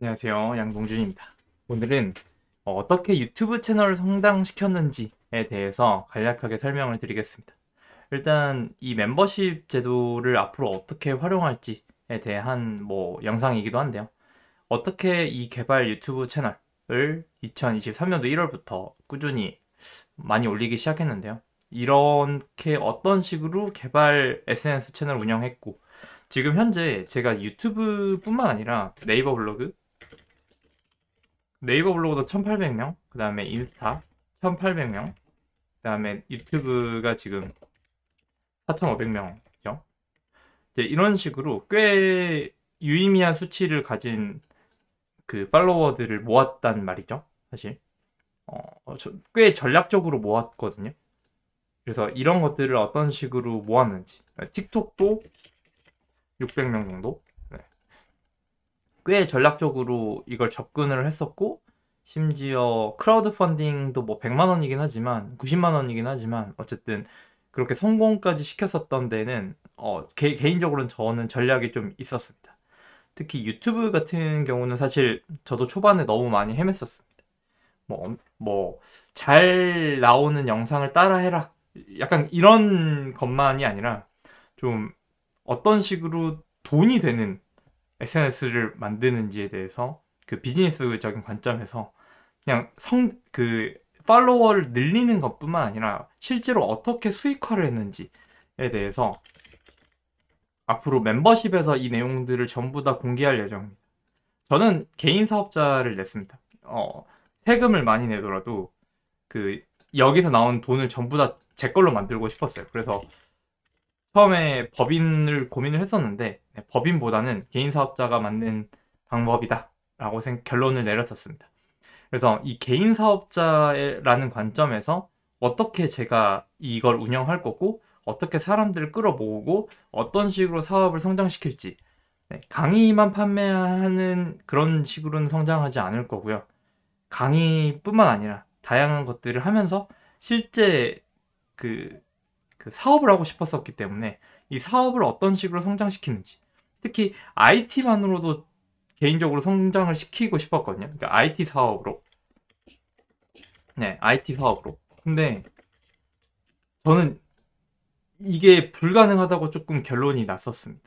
안녕하세요 양동준입니다 오늘은 어, 어떻게 유튜브 채널을 성장시켰는지에 대해서 간략하게 설명을 드리겠습니다 일단 이 멤버십 제도를 앞으로 어떻게 활용할지에 대한 뭐 영상이기도 한데요 어떻게 이 개발 유튜브 채널을 2023년도 1월부터 꾸준히 많이 올리기 시작했는데요 이렇게 어떤 식으로 개발 SNS 채널 운영했고 지금 현재 제가 유튜브뿐만 아니라 네이버 블로그 네이버 블로그도 1800명 그 다음에 인스타 1800명 그 다음에 유튜브가 지금 4500명이죠 이제 이런 식으로 꽤 유의미한 수치를 가진 그 팔로워들을 모았단 말이죠 사실 어, 어 꽤 전략적으로 모았거든요 그래서 이런 것들을 어떤 식으로 모았는지 그러니까 틱톡도 600명 정도 꽤 전략적으로 이걸 접근을 했었고 심지어 크라우드 펀딩도 뭐 100만 원이긴 하지만 90만 원이긴 하지만 어쨌든 그렇게 성공까지 시켰었던 데는 어, 개, 인적으로는 저는 전략이 좀 있었습니다. 특히 유튜브 같은 경우는 사실 저도 초반에 너무 많이 헤맸었습니다. 뭐, 뭐, 잘 나오는 영상을 따라해라. 약간 이런 것만이 아니라 좀 어떤 식으로 돈이 되는 SNS를 만드는지에 대해서 그 비즈니스적인 관점에서 그냥 성 그 팔로워를 늘리는 것뿐만 아니라 실제로 어떻게 수익화를 했는지에 대해서 앞으로 멤버십에서 이 내용들을 전부 다 공개할 예정입니다. 저는 개인 사업자를 냈습니다. 어, 세금을 많이 내더라도 그 여기서 나온 돈을 전부 다 제 걸로 만들고 싶었어요. 그래서 처음에 법인을 고민을 했었는데 네, 법인보다는 개인 사업자가 맞는 방법이다 라고 결론을 내렸었습니다. 그래서 이 개인 사업자라는 관점에서 어떻게 제가 이걸 운영할 거고 어떻게 사람들을 끌어모으고 어떤 식으로 사업을 성장시킬지 네, 강의만 판매하는 그런 식으로는 성장하지 않을 거고요. 강의뿐만 아니라 다양한 것들을 하면서 실제 그그 사업을 하고 싶었었기 때문에 이 사업을 어떤 식으로 성장시키는지 특히 IT만으로도 개인적으로 성장을 시키고 싶었거든요. 그러니까 IT 사업으로. 네, IT 사업으로. 근데 저는 이게 불가능하다고 조금 결론이 났었습니다.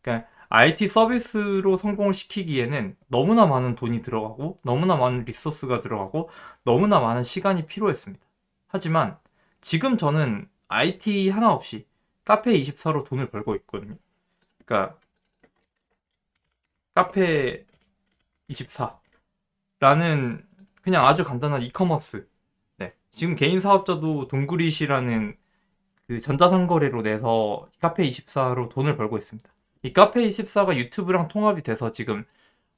그러니까 IT 서비스로 성공을 시키기에는 너무나 많은 돈이 들어가고 너무나 많은 리소스가 들어가고 너무나 많은 시간이 필요했습니다. 하지만 지금 저는 IT 하나 없이 카페24로 돈을 벌고 있거든요. 그러니까 카페24라는 그냥 아주 간단한 이커머스 네. 지금 개인 사업자도 동그릿이라는그 전자상거래로 내서 카페24로 돈을 벌고 있습니다. 이 카페24가 유튜브랑 통합이 돼서 지금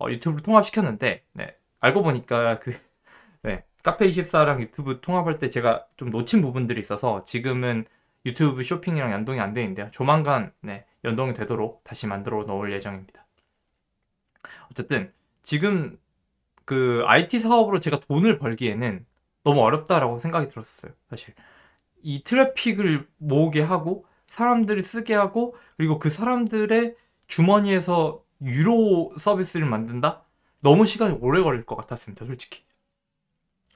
어, 유튜브를 통합시켰는데 네. 알고 보니까 그 네. 카페24랑 유튜브 통합할 때 제가 좀 놓친 부분들이 있어서 지금은 유튜브 쇼핑이랑 연동이 안되는데요 조만간 네, 연동이 되도록 다시 만들어 놓을 예정입니다. 어쨌든 지금 그 IT 사업으로 제가 돈을 벌기에는 너무 어렵다라고 생각이 들었어요. 사실 이 트래픽을 모으게 하고 사람들을 쓰게 하고 그리고 그 사람들의 주머니에서 유로 서비스를 만든다? 너무 시간이 오래 걸릴 것 같았습니다. 솔직히.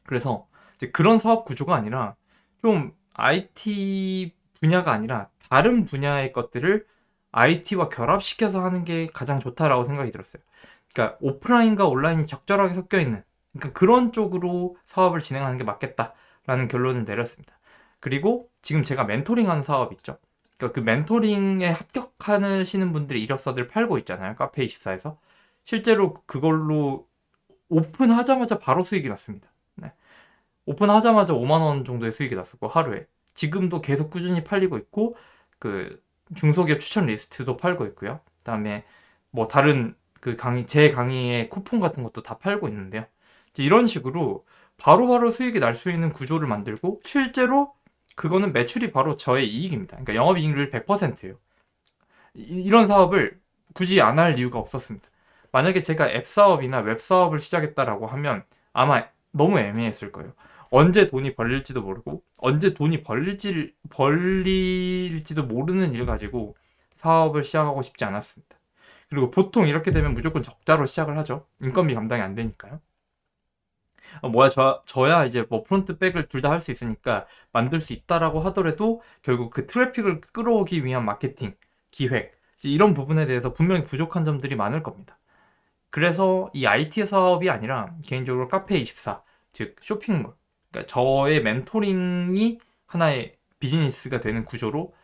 그래서 이제 그런 사업 구조가 아니라 좀 IT 분야가 아니라 다른 분야의 것들을 IT와 결합시켜서 하는 게 가장 좋다라고 생각이 들었어요. 그러니까 오프라인과 온라인이 적절하게 섞여 있는 그러니까 그런 쪽으로 사업을 진행하는 게 맞겠다라는 결론을 내렸습니다. 그리고 지금 제가 멘토링하는 사업 있죠. 그러니까 그 멘토링에 합격하시는 분들이 이력서들 을 팔고 있잖아요. 카페24에서 실제로 그걸로 오픈하자마자 바로 수익이 났습니다. 오픈하자마자 5만원 정도의 수익이 났었고, 하루에. 지금도 계속 꾸준히 팔리고 있고, 그, 중소기업 추천 리스트도 팔고 있고요. 그 다음에, 뭐, 다른 그 강의, 제 강의의 쿠폰 같은 것도 다 팔고 있는데요. 이런 식으로 바로바로 바로 수익이 날 수 있는 구조를 만들고, 실제로 그거는 매출이 바로 저의 이익입니다. 그러니까 영업이익률 100%예요. 이런 사업을 굳이 안 할 이유가 없었습니다. 만약에 제가 앱 사업이나 웹 사업을 시작했다라고 하면 아마 너무 애매했을 거예요. 언제 돈이 벌릴지도 모르고 언제 돈이 벌릴지 벌릴지도 모르는 일 가지고 사업을 시작하고 싶지 않았습니다. 그리고 보통 이렇게 되면 무조건 적자로 시작을 하죠. 인건비 감당이 안 되니까요. 어, 뭐야 저, 저야 이제 뭐 프론트 백을 둘 다 할 수 있으니까 만들 수 있다라고 하더라도 결국 그 트래픽을 끌어오기 위한 마케팅, 기획 이런 부분에 대해서 분명히 부족한 점들이 많을 겁니다. 그래서 이 IT 사업이 아니라 개인적으로 카페24 즉 쇼핑몰 그러니까 저의 멘토링이 하나의 비즈니스가 되는 구조로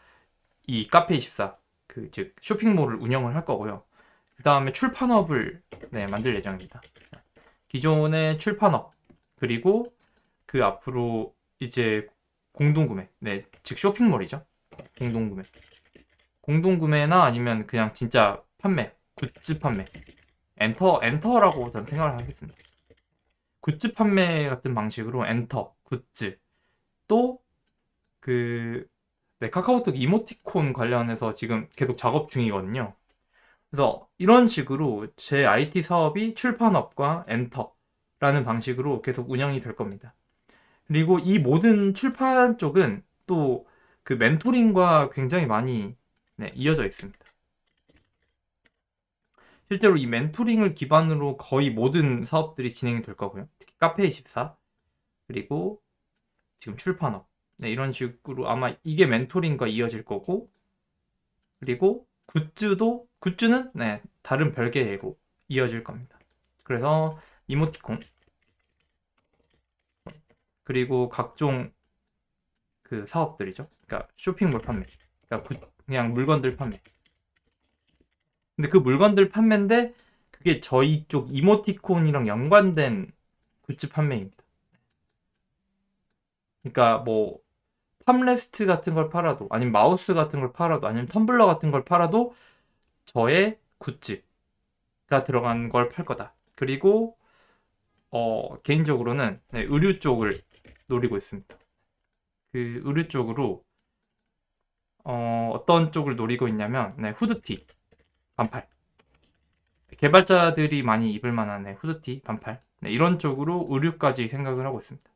이 카페 24, 그즉 쇼핑몰을 운영을 할 거고요. 그 다음에 출판업을 네, 만들 예정입니다. 기존의 출판업 그리고 그 앞으로 이제 공동구매, 네, 즉 쇼핑몰이죠. 공동구매, 공동구매나 아니면 그냥 진짜 판매, 굿즈 판매, 엔터 엔터라고 저는 생각을 하겠습니다. 굿즈 판매 같은 방식으로 엔터, 굿즈 또 그 네, 카카오톡 이모티콘 관련해서 지금 계속 작업 중이거든요. 그래서 이런 식으로 제 IT 사업이 출판업과 엔터라는 방식으로 계속 운영이 될 겁니다. 그리고 이 모든 출판 쪽은 또 그 멘토링과 굉장히 많이 네, 이어져 있습니다. 실제로 이 멘토링을 기반으로 거의 모든 사업들이 진행이 될 거고요. 특히 카페24 그리고 지금 출판업 네, 이런 식으로 아마 이게 멘토링과 이어질 거고 그리고 굿즈도 굿즈는 네, 다른 별개로 이어질 겁니다. 그래서 이모티콘 그리고 각종 그 사업들이죠. 그러니까 쇼핑몰 판매, 그러니까 굿, 그냥 물건들 판매 근데 그 물건들 판매인데 그게 저희 쪽 이모티콘이랑 연관된 굿즈 판매입니다. 그러니까 뭐 팜레스트 같은 걸 팔아도 아니면 마우스 같은 걸 팔아도 아니면 텀블러 같은 걸 팔아도 저의 굿즈가 들어간 걸 팔 거다. 그리고 어, 개인적으로는 네, 의류 쪽을 노리고 있습니다. 그 의류 쪽으로 어, 떤 쪽을 노리고 있냐면 네, 후드티 반팔 네, 개발자들이 많이 입을 만한 네, 후드티 반팔 네, 이런 쪽으로 의류까지 생각을 하고 있습니다.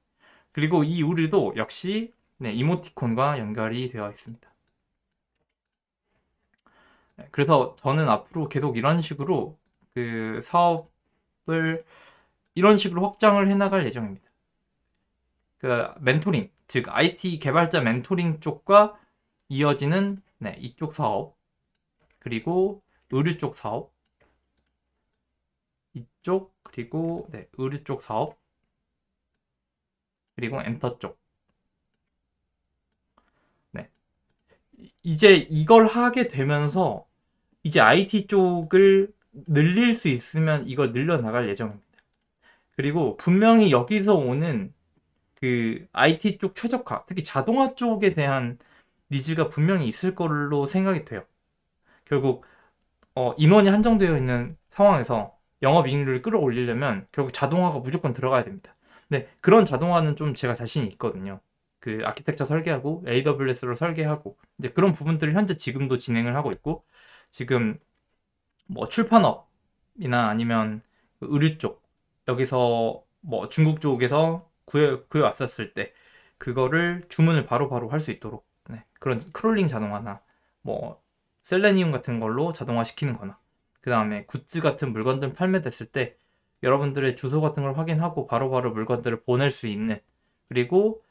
그리고 이 의류도 역시 네, 이모티콘과 연결이 되어 있습니다. 네, 그래서 저는 앞으로 계속 이런 식으로 그 사업을 이런 식으로 확장을 해나갈 예정입니다. 그 멘토링, 즉 IT 개발자 멘토링 쪽과 이어지는 네, 이쪽 사업 그리고 의류 쪽 사업 이쪽 그리고 네, 의류 쪽 사업 그리고 엔터 쪽 네. 이제 이걸 하게 되면서 이제 IT 쪽을 늘릴 수 있으면 이걸 늘려나갈 예정입니다. 그리고 분명히 여기서 오는 그 IT 쪽 최적화, 특히 자동화 쪽에 대한 니즈가 분명히 있을 걸로 생각이 돼요. 결국 어, 인원이 한정되어 있는 상황에서 영업이익률을 끌어올리려면 결국 자동화가 무조건 들어가야 됩니다. 근 그런 자동화는 좀 제가 자신이 있거든요. 그 아키텍처 설계하고 AWS로 설계하고 이제 그런 부분들을 현재 지금도 진행을 하고 있고 지금 뭐 출판업이나 아니면 그 의류 쪽 여기서 뭐 중국 쪽에서 구해, 구해 왔었을 때 그거를 주문을 바로바로 할 수 있도록 네, 그런 크롤링 자동화나 뭐 셀레니움 같은 걸로 자동화시키는 거나 그 다음에 굿즈 같은 물건들 판매됐을 때 여러분들의 주소 같은 걸 확인하고 바로바로 바로 물건들을 보낼 수 있는 그리고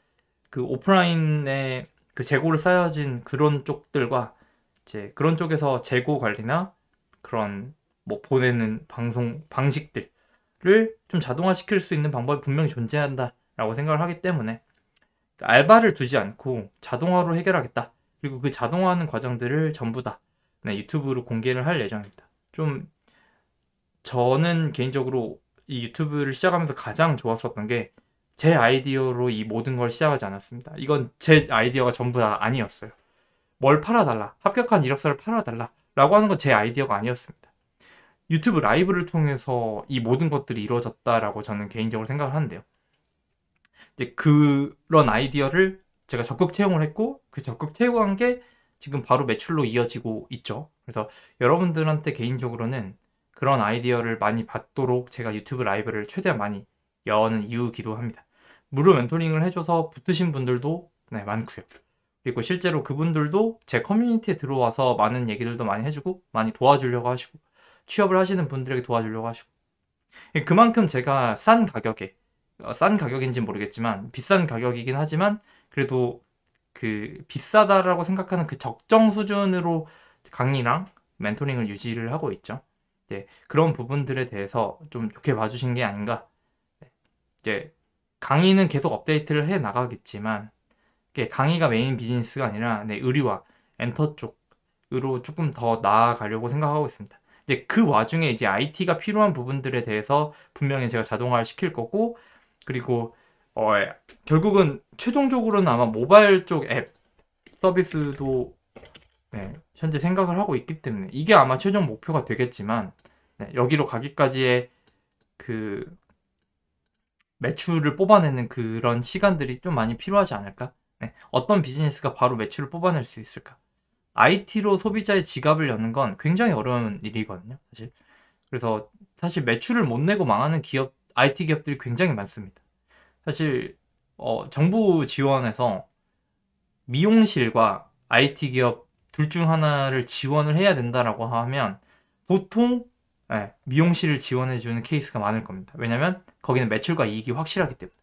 그오프라인에그 재고를 쌓여진 그런 쪽들과 이제 그런 쪽에서 재고 관리나 그런 뭐 보내는 방송 방식들을 좀 자동화시킬 수 있는 방법이 분명히 존재한다라고 생각을 하기 때문에 그 알바를 두지 않고 자동화로 해결하겠다. 그리고 그 자동화하는 과정들을 전부 다 네, 유튜브로 공개를 할 예정입니다. 좀 저는 개인적으로 이 유튜브를 시작하면서 가장 좋았었던 게 제 아이디어로 이 모든 걸 시작하지 않았습니다. 이건 제 아이디어가 전부 다 아니었어요. 뭘 팔아달라, 합격한 이력서를 팔아달라 라고 하는 건 제 아이디어가 아니었습니다. 유튜브 라이브를 통해서 이 모든 것들이 이루어졌다라고 저는 개인적으로 생각을 하는데요. 이제 그런 아이디어를 제가 적극 채용을 했고 그 적극 채용한 게 지금 바로 매출로 이어지고 있죠. 그래서 여러분들한테 개인적으로는 그런 아이디어를 많이 받도록 제가 유튜브 라이브를 최대한 많이 여는 이유기도 합니다. 무료 멘토링을 해줘서 붙으신 분들도 네, 많고요. 그리고 실제로 그분들도 제 커뮤니티에 들어와서 많은 얘기들도 많이 해주고 많이 도와주려고 하시고 취업을 하시는 분들에게 도와주려고 하시고 예, 그만큼 제가 싼 가격에 어, 싼 가격인지는 모르겠지만 비싼 가격이긴 하지만 그래도 그 비싸다라고 생각하는 그 적정 수준으로 강의랑 멘토링을 유지를 하고 있죠. 네, 그런 부분들에 대해서 좀 좋게 봐주신 게 아닌가. 네, 이제 강의는 계속 업데이트를 해 나가겠지만 강의가 메인 비즈니스가 아니라 네, 의류와 엔터 쪽으로 조금 더 나아가려고 생각하고 있습니다. 이제 그 와중에 이제 IT가 필요한 부분들에 대해서 분명히 제가 자동화를 시킬 거고 그리고 어, 예. 결국은 최종적으로는 아마 모바일 쪽 앱 서비스도 네, 현재 생각을 하고 있기 때문에 이게 아마 최종 목표가 되겠지만 네, 여기로 가기까지의 그 매출을 뽑아내는 그런 시간들이 좀 많이 필요하지 않을까? 네, 어떤 비즈니스가 바로 매출을 뽑아낼 수 있을까? IT로 소비자의 지갑을 여는 건 굉장히 어려운 일이거든요, 사실. 그래서 사실 매출을 못 내고 망하는 기업, IT 기업들이 굉장히 많습니다. 사실 어, 정부 지원에서 미용실과 IT 기업 둘 중 하나를 지원을 해야 된다라고 하면 보통 네, 미용실을 지원해주는 케이스가 많을 겁니다. 왜냐면 하 거기는 매출과 이익이 확실하기 때문에.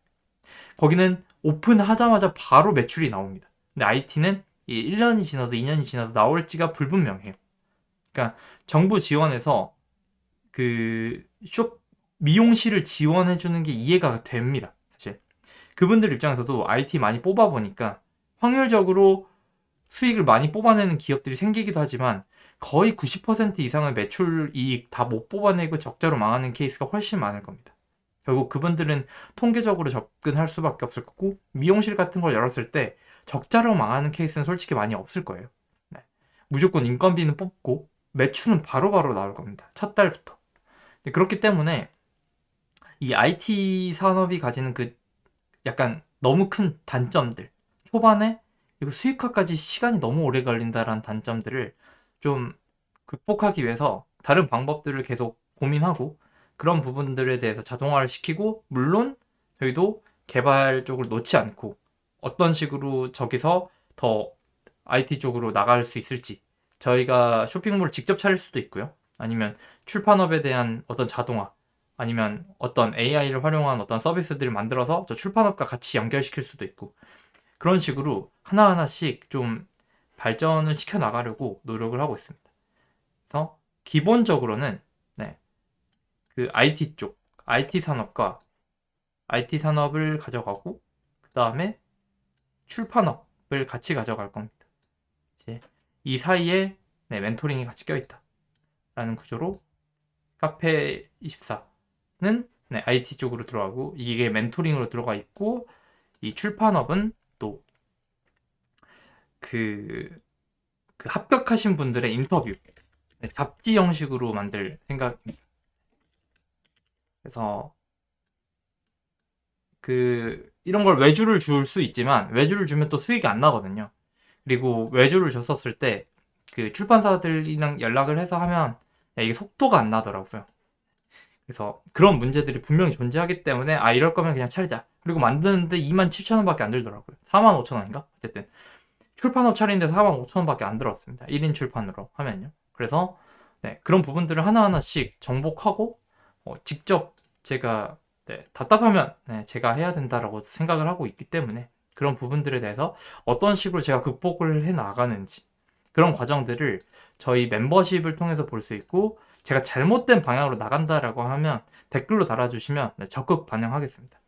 거기는 오픈하자마자 바로 매출이 나옵니다. 근데 IT는 1년이 지나도 2년이 지나도 나올지가 불분명해요. 그러니까 정부 지원에서 그쇼 미용실을 지원해주는 게 이해가 됩니다. 그분들 입장에서도 IT 많이 뽑아 보니까 확률적으로 수익을 많이 뽑아내는 기업들이 생기기도 하지만 거의 90% 이상의 매출 이익 다 못 뽑아내고 적자로 망하는 케이스가 훨씬 많을 겁니다. 결국 그분들은 통계적으로 접근할 수밖에 없을 거고 미용실 같은 걸 열었을 때 적자로 망하는 케이스는 솔직히 많이 없을 거예요. 네. 무조건 인건비는 뽑고 매출은 바로바로 바로 나올 겁니다. 첫 달부터. 그렇기 때문에 이 IT 산업이 가지는 그 약간 너무 큰 단점들 초반에 그리고 수익화까지 시간이 너무 오래 걸린다라는 단점들을 좀 극복하기 위해서 다른 방법들을 계속 고민하고 그런 부분들에 대해서 자동화를 시키고 물론 저희도 개발 쪽을 놓지 않고 어떤 식으로 저기서 더 IT 쪽으로 나갈 수 있을지 저희가 쇼핑몰을 직접 차릴 수도 있고요. 아니면 출판업에 대한 어떤 자동화 아니면 어떤 AI를 활용한 어떤 서비스들을 만들어서 저 출판업과 같이 연결시킬 수도 있고 그런 식으로 하나하나씩 좀 발전을 시켜 나가려고 노력을 하고 있습니다. 그래서 기본적으로는 네, 그 IT 쪽, IT 산업과 IT 산업을 가져가고 그 다음에 출판업을 같이 가져갈 겁니다. 이제 이 사이에 네, 멘토링이 같이 껴있다. 라는 구조로 카페 24 네, IT 쪽으로 들어가고 이게 멘토링으로 들어가 있고 이 출판업은 또그그 그 합격하신 분들의 인터뷰 네, 잡지 형식으로 만들 생각입니다. 그래서 그 이런 걸 외주를 줄 수 있지만 외주를 주면 또 수익이 안 나거든요. 그리고 외주를 줬었을 때 그 출판사들이랑 연락을 해서 하면 네, 이게 속도가 안 나더라고요. 그래서 그런 문제들이 분명히 존재하기 때문에 아 이럴 거면 그냥 차리자. 그리고 만드는데 2 7 0 0 0 원밖에 안 들더라고요. 4 5 0 0 0 원인가? 어쨌든 출판업 차리는데 4 0 0천 원밖에 안 들었습니다. 1인 출판으로 하면요. 그래서 네, 그런 부분들을 하나하나씩 정복하고 어, 직접 제가 네, 답답하면 네, 제가 해야 된다라고 생각을 하고 있기 때문에 그런 부분들에 대해서 어떤 식으로 제가 극복을 해 나가는지 그런 과정들을 저희 멤버십을 통해서 볼 수 있고 제가 잘못된 방향으로 나간다라고 하면 댓글로 달아주시면 네, 적극 반영하겠습니다.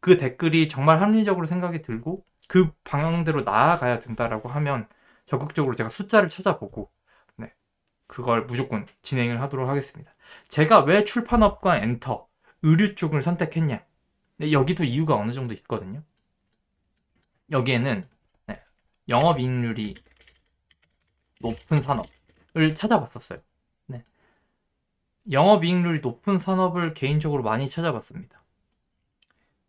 그 댓글이 정말 합리적으로 생각이 들고 그 방향대로 나아가야 된다라고 하면 적극적으로 제가 숫자를 찾아보고 네, 그걸 무조건 진행을 하도록 하겠습니다. 제가 왜 출판업과 엔터, 의류 쪽을 선택했냐? 네, 여기도 이유가 어느 정도 있거든요. 여기에는 네, 영업이익률이 높은 산업을 찾아봤었어요. 영업이익률 높은 산업을 개인적으로 많이 찾아봤습니다.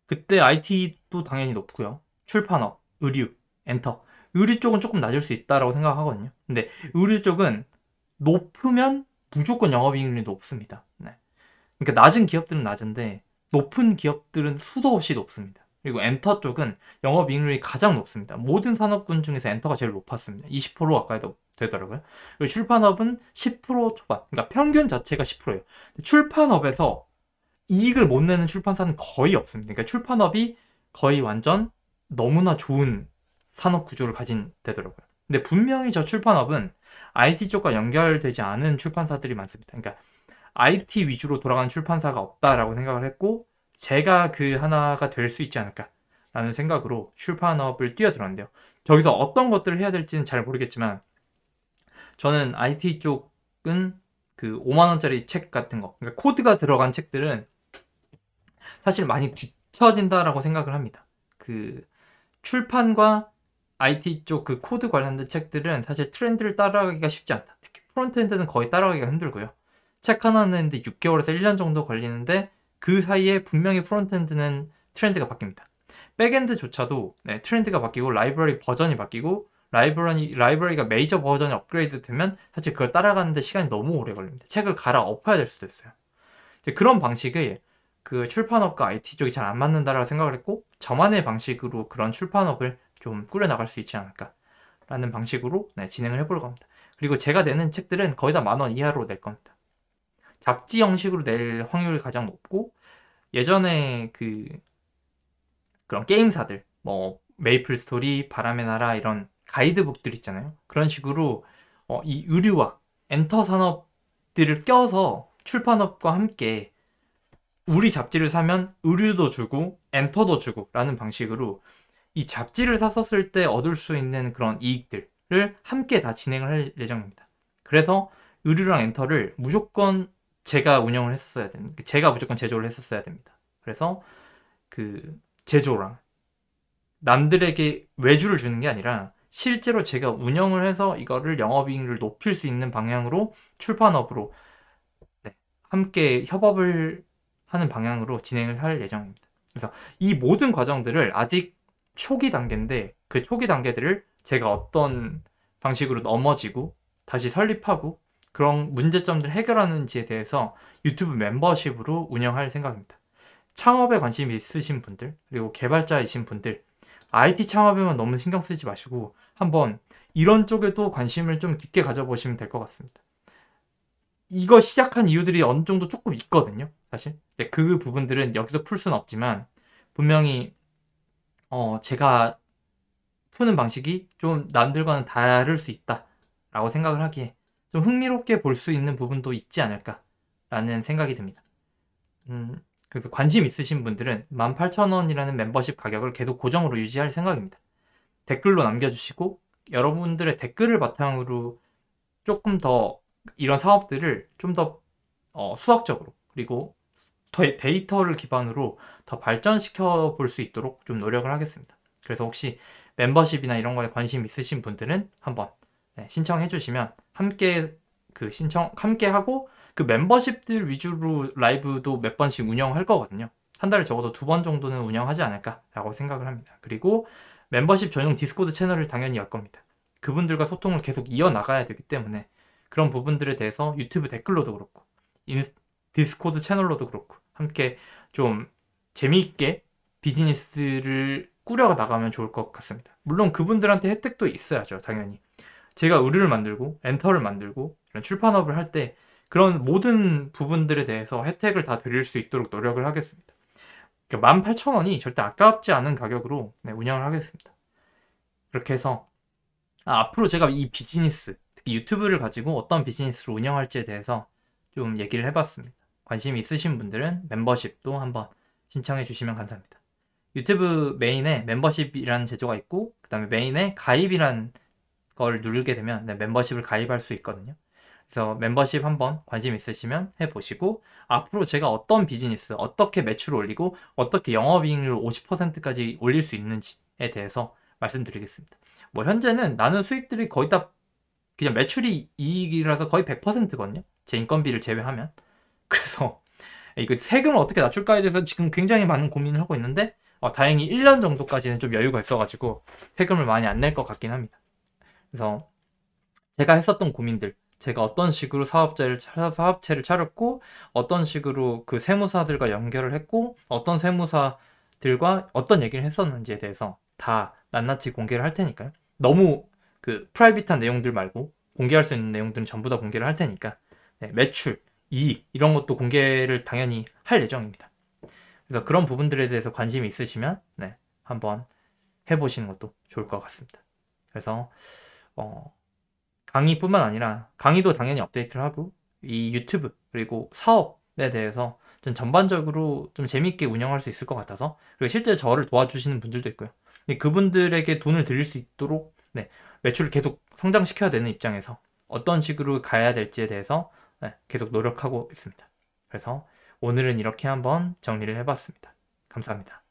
그때 IT도 당연히 높고요. 출판업, 의류, 엔터. 의류 쪽은 조금 낮을 수 있다라고 생각하거든요. 근데 의류 쪽은 높으면 무조건 영업이익률이 높습니다. 네. 그러니까 낮은 기업들은 낮은데 높은 기업들은 수도 없이 높습니다. 그리고 엔터 쪽은 영업이익률이 가장 높습니다. 모든 산업군 중에서 엔터가 제일 높았습니다. 20% 가까이 되더라고요. 출판업은 10% 초반, 그러니까 평균 자체가 10%예요. 출판업에서 이익을 못 내는 출판사는 거의 없습니다. 그러니까 출판업이 거의 완전 너무나 좋은 산업 구조를 가진 되더라고요. 근데 분명히 저 출판업은 IT 쪽과 연결되지 않은 출판사들이 많습니다. 그러니까 IT 위주로 돌아가는 출판사가 없다라고 생각을 했고 제가 그 하나가 될 수 있지 않을까라는 생각으로 출판업을 뛰어들었는데요. 여기서 어떤 것들을 해야 될지는 잘 모르겠지만 저는 IT 쪽은 그 5만 원짜리 책 같은 거, 그러니까 코드가 들어간 책들은 사실 많이 뒤처진다라고 생각을 합니다. 그 출판과 IT 쪽 그 코드 관련된 책들은 사실 트렌드를 따라가기가 쉽지 않다. 특히 프론트엔드는 거의 따라가기가 힘들고요. 책 하나 내는데 6개월에서 1년 정도 걸리는데 그 사이에 분명히 프론트엔드는 트렌드가 바뀝니다. 백엔드조차도 네, 트렌드가 바뀌고 라이브러리 버전이 바뀌고 라이브러리, 라이브러리가 메이저 버전이 업그레이드 되면 사실 그걸 따라가는데 시간이 너무 오래 걸립니다. 책을 갈아 엎어야 될 수도 있어요. 그런 방식의 그 출판업과 IT 쪽이 잘 안 맞는다라고 생각을 했고 저만의 방식으로 그런 출판업을 좀 꾸려나갈 수 있지 않을까라는 방식으로 네, 진행을 해볼 겁니다. 그리고 제가 내는 책들은 거의 다 만 원 이하로 낼 겁니다. 잡지 형식으로 낼 확률이 가장 높고 예전에 그 그런 게임사들 뭐 메이플 스토리, 바람의 나라 이런 가이드북들 있잖아요. 그런 식으로 어, 이 의류와 엔터 산업들을 껴서 출판업과 함께 우리 잡지를 사면 의류도 주고 엔터도 주고 라는 방식으로 이 잡지를 샀었을 때 얻을 수 있는 그런 이익들을 함께 다 진행을 할 예정입니다. 그래서 의류랑 엔터를 무조건 제가 운영을 했었어야 됩니다. 그 제가 무조건 제조를 했었어야 됩니다. 그래서 그 제조랑 남들에게 외주를 주는 게 아니라 실제로 제가 운영을 해서 이거를 영업이익률을 높일 수 있는 방향으로 출판업으로 네, 함께 협업을 하는 방향으로 진행을 할 예정입니다. 그래서 이 모든 과정들을 아직 초기 단계인데 그 초기 단계들을 제가 어떤 방식으로 넘어지고 다시 설립하고 그런 문제점들 을 해결하는지에 대해서 유튜브 멤버십으로 운영할 생각입니다. 창업에 관심이 있으신 분들, 그리고 개발자이신 분들, IT 창업에만 너무 신경 쓰지 마시고 한번 이런 쪽에도 관심을 좀 깊게 가져보시면 될 것 같습니다. 이거 시작한 이유들이 어느 정도 조금 있거든요. 사실 그 부분들은 여기서 풀 수는 없지만 분명히 어 제가 푸는 방식이 좀 남들과는 다를 수 있다라고 생각을 하기에 좀 흥미롭게 볼 수 있는 부분도 있지 않을까라는 생각이 듭니다. 음, 그래서 관심 있으신 분들은 18,000원이라는 멤버십 가격을 계속 고정으로 유지할 생각입니다. 댓글로 남겨주시고 여러분들의 댓글을 바탕으로 조금 더 이런 사업들을 좀더 어, 수학적으로 그리고 데이터를 기반으로 더 발전시켜 볼 수 있도록 좀 노력을 하겠습니다. 그래서 혹시 멤버십이나 이런 거에 관심 있으신 분들은 한번 네, 신청해 주시면 함께 그 신청 함께 하고 그 멤버십들 위주로 라이브도 몇 번씩 운영할 거거든요. 한 달에 적어도 두 번 정도는 운영하지 않을까라고 생각을 합니다. 그리고 멤버십 전용 디스코드 채널을 당연히 열 겁니다. 그분들과 소통을 계속 이어나가야 되기 때문에 그런 부분들에 대해서 유튜브 댓글로도 그렇고 인스, 디스코드 채널로도 그렇고 함께 좀 재미있게 비즈니스를 꾸려 나가면 좋을 것 같습니다. 물론 그분들한테 혜택도 있어야죠, 당연히. 제가 의류를 만들고 엔터를 만들고 이런 출판업을 할때 그런 모든 부분들에 대해서 혜택을 다 드릴 수 있도록 노력을 하겠습니다. 18,000원이 그러니까 절대 아깝지 않은 가격으로 네, 운영을 하겠습니다. 그렇게 해서 아, 앞으로 제가 이 비즈니스, 특히 유튜브를 가지고 어떤 비즈니스를 운영할지에 대해서 좀 얘기를 해봤습니다. 관심 있으신 분들은 멤버십도 한번 신청해 주시면 감사합니다. 유튜브 메인에 멤버십이라는 제조가 있고 그 다음에 메인에 가입이란 걸 누르게 되면 네, 멤버십을 가입할 수 있거든요. 그래서 멤버십 한번 관심 있으시면 해보시고 앞으로 제가 어떤 비즈니스, 어떻게 매출을 올리고 어떻게 영업이익률 50%까지 올릴 수 있는지에 대해서 말씀드리겠습니다. 뭐 현재는 나는 수익들이 거의 다 그냥 매출이 이익이라서 거의 100%거든요. 제 인건비를 제외하면. 그래서 이거 세금을 어떻게 낮출까에 대해서 지금 굉장히 많은 고민을 하고 있는데 어, 다행히 1년 정도까지는 좀 여유가 있어가지고 세금을 많이 안 낼 것 같긴 합니다. 그래서 제가 했었던 고민들 제가 어떤 식으로 사업자를 사업체를 차렸고 어떤 식으로 그 세무사들과 연결을 했고 어떤 세무사들과 어떤 얘기를 했었는지에 대해서 다 낱낱이 공개를 할 테니까요. 너무 그 프라이빗한 내용들 말고 공개할 수 있는 내용들은 전부 다 공개를 할 테니까 네, 매출, 이익 이런 것도 공개를 당연히 할 예정입니다. 그래서 그런 부분들에 대해서 관심이 있으시면 네, 한번 해보시는 것도 좋을 것 같습니다. 그래서 어, 강의뿐만 아니라 강의도 당연히 업데이트를 하고 이 유튜브 그리고 사업에 대해서 좀 전반적으로 좀 재밌게 운영할 수 있을 것 같아서 그리고 실제 저를 도와주시는 분들도 있고요. 근데 그분들에게 돈을 드릴 수 있도록 네, 매출을 계속 성장시켜야 되는 입장에서 어떤 식으로 가야 될지에 대해서 네, 계속 노력하고 있습니다. 그래서 오늘은 이렇게 한번 정리를 해봤습니다. 감사합니다.